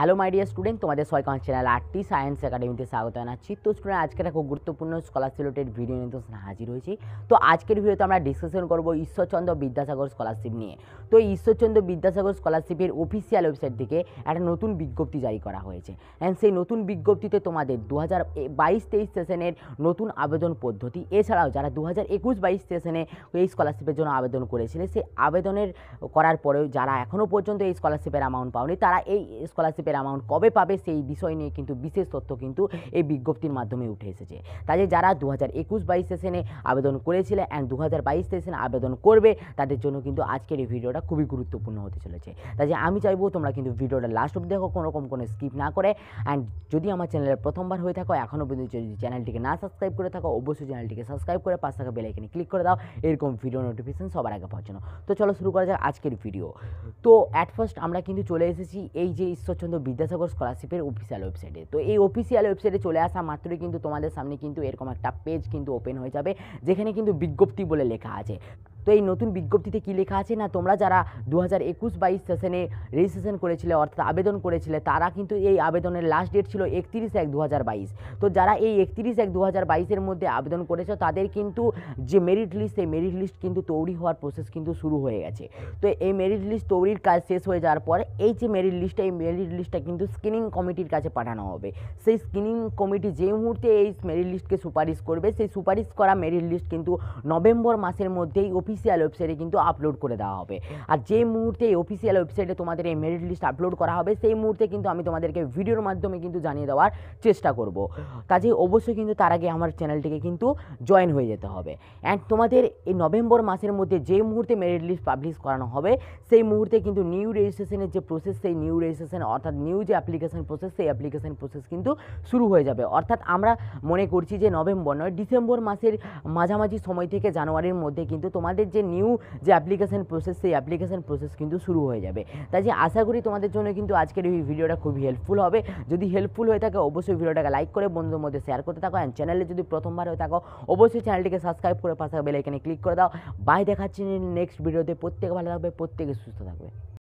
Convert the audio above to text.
hello my dear student তোমাদের সয়কান channel আটটি science একাডেমিতে স্বাগত জানাচ্ছি তো স্টুডেন্ট আজকের একটা খুব গুরুত্বপূর্ণ স্কলারশিপ রিলেটেড ভিডিও নিয়ে তোমার হাজির হয়েছি তো আজকের ভিডিওতে আমরা ডিসকাশন করবো ঈশ্বরচন্দ্র বিদ্যাসাগর স্কলারশিপ নিয়ে তো ঈশ্বরচন্দ্র বিদ্যাসাগর স্কলারশিপের অফিসিয়াল ওয়েবসাইট থেকে একটা নতুন বিজ্ঞপ্তি জারি করা হয়েছে অ্যান্ড সেই নতুন বিজ্ঞপ্তিতে তোমাদের দু হাজার বাইশ তেইশ সেশনের নতুন আবেদন পদ্ধতি এছাড়াও যারা দু হাজার একুশ বাইশ সেশনে এই স্কলারশিপের জন্য আবেদন করেছিলে সেই আবেদনের করার পরেও যারা এখনও পর্যন্ত এই স্কলারশিপের অ্যামাউন্ট পাওনি তারা এই স্কলারশিপ স্কলারশিপের অ্যামাউন্ট কবে পাবে সেই বিষয় নিয়ে কিন্তু বিশেষ তথ্য কিন্তু এই বিজ্ঞপ্তির মাধ্যমে উঠে এসেছে তাই যারা দু হাজার একুশ বাইশ সেশনে আবেদন করেছিল অ্যান্ড দু হাজার বাইশ সেশনে আবেদন করবে তাদের জন্য কিন্তু আজকের এই ভিডিওটা খুবই গুরুত্বপূর্ণ হতে চলেছে তাই আমি চাইবো তোমরা কিন্তু ভিডিওটা লাস্ট অব্দি দেখো কোনো রকম কোনো স্কিপ না করে অ্যান্ড যদি আমার চ্যানেলের প্রথমবার হয়ে থাকো এখনও পর্যন্ত যদি চ্যানেলটিকে না সাবস্ক্রাইব করে থাকো অবশ্যই চ্যানেলটিকে সাবস্ক্রাইব করে পাশ থাকা বেলাইকনে ক্লিক করে দাও এরকম ভিডিও নোটিফিকেশন সবার আগে পৌঁছানো তো চলো শুরু করা যাক আজকের ভিডিও তো অ্যাট ফার্স্ট আমরা কিন্তু চলে এসেছি এই যে ঈশ্বরচন্দ্র কিন্তু বিদ্যাসাগর স্কলারশিপের অফিসিয়াল ওয়েবসাইটে তো এই অফিসিয়াল ওয়েবসাইটে চলে আসা মাত্রই কিন্তু তোমাদের সামনে কিন্তু এরকম একটা পেজ কিন্তু ওপেন হয়ে যাবে যেখানে কিন্তু বিজ্ঞপ্তি বলে লেখা আছে তো এই নতুন বিজ্ঞপ্তিতে কী লেখা আছে না তোমরা যারা দু হাজার একুশ বাইশ সেশনে রেজিস্ট্রেশন করেছিলে অর্থাৎ আবেদন করেছিলে তারা কিন্তু এই আবেদনের লাস্ট ডেট ছিল একত্রিশ এক দু হাজার বাইশ তো যারা এই একত্রিশ এক দু হাজার বাইশের মধ্যে আবেদন করেছ তাদের কিন্তু যে মেরিট লিস্ট সেই মেরিট লিস্ট কিন্তু তৈরি হওয়ার প্রসেস কিন্তু শুরু হয়ে গেছে তো এই মেরিট লিস্ট তৈরির কাজ শেষ হয়ে যাওয়ার পরে এই যে মেরিট লিস্টটা এই মেরিট লিস্টটা কিন্তু স্ক্রিনিং কমিটির কাছে পাঠানো হবে সেই স্ক্রিনিং কমিটি যে মুহূর্তে এই মেরিট লিস্টকে সুপারিশ করবে সেই সুপারিশ করা মেরিট লিস্ট কিন্তু নভেম্বর মাসের মধ্যেই অফিস অফিসিয়াল ওয়েবসাইটে কিন্তু আপলোড করে দেওয়া হবে আর যে মুহূর্তে এই অফিসিয়াল ওয়েবসাইটে তোমাদের এই মেরিট লিস্ট আপলোড করা হবে সেই মুহূর্তে কিন্তু আমি তোমাদেরকে ভিডিওর মাধ্যমে কিন্তু জানিয়ে দেওয়ার চেষ্টা করব কাজে অবশ্যই কিন্তু তার আগে আমার চ্যানেলটিকে কিন্তু জয়েন হয়ে যেতে হবে অ্যান্ড তোমাদের এই নভেম্বর মাসের মধ্যে যে মুহূর্তে মেরিট লিস্ট পাবলিশ করানো হবে সেই মুহূর্তে কিন্তু নিউ রেজিস্ট্রেশনের যে প্রসেস সেই নিউ রেজিস্ট্রেশন অর্থাৎ নিউ যে অ্যাপ্লিকেশন প্রসেস সেই অ্যাপ্লিকেশন প্রসেস কিন্তু শুরু হয়ে যাবে অর্থাৎ আমরা মনে করছি যে নভেম্বর নয় ডিসেম্বর মাসের মাঝামাঝি সময় থেকে জানুয়ারির মধ্যে কিন্তু তোমাদের আমাদের যে নিউ যে অ্যাপ্লিকেশান প্রসেস সেই অ্যাপ্লিকেশান প্রসেস কিন্তু শুরু হয়ে যাবে তাই যে আশা করি তোমাদের জন্য কিন্তু আজকের এই ভিডিওটা খুবই হেল্পফুল হবে যদি হেল্পফুল হয়ে থাকে অবশ্যই ভিডিওটাকে লাইক করে বন্ধুদের মধ্যে শেয়ার করতে থাকো অ্যান্ড চ্যানেলে যদি প্রথমবার হয়ে থাকো অবশ্যই চ্যানেলটিকে সাবস্ক্রাইব করে পাশে বেলাইকানে এখানে ক্লিক করে দাও বাই দেখাচ্ছি নেক্সট ভিডিওতে প্রত্যেকে ভালো থাকবে প্রত্যেকে সুস্থ থাকবে